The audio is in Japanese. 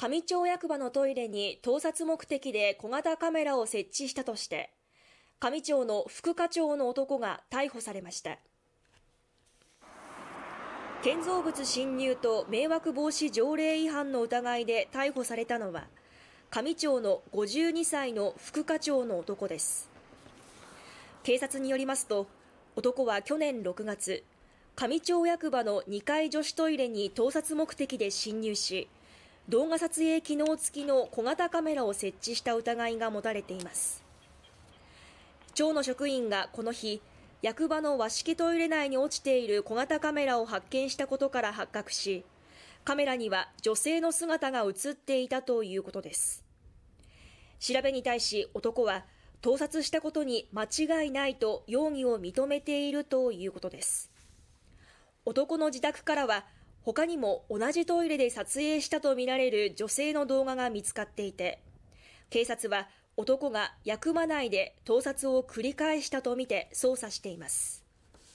上町役場のトイレに盗撮目的で小型カメラを設置したとして、上町の副課長の男が逮捕されました。建造物侵入と迷惑防止条例違反の疑いで逮捕されたのは、上町の52歳の副課長の男です。警察によりますと、男は去年6月、上町役場の2階女子トイレに盗撮目的で侵入し、動画撮影機能付きの小型カメラを設置した疑いが持たれています町の職員がこの日役場の和式トイレ内に落ちている小型カメラを発見したことから発覚しカメラには女性の姿が映っていたということです調べに対し男は盗撮したことに間違いないと容疑を認めているということです男の自宅からは他にも同じトイレで撮影したとみられる女性の動画が見つかっていて、警察は男が役場内で盗撮を繰り返したとみて捜査しています。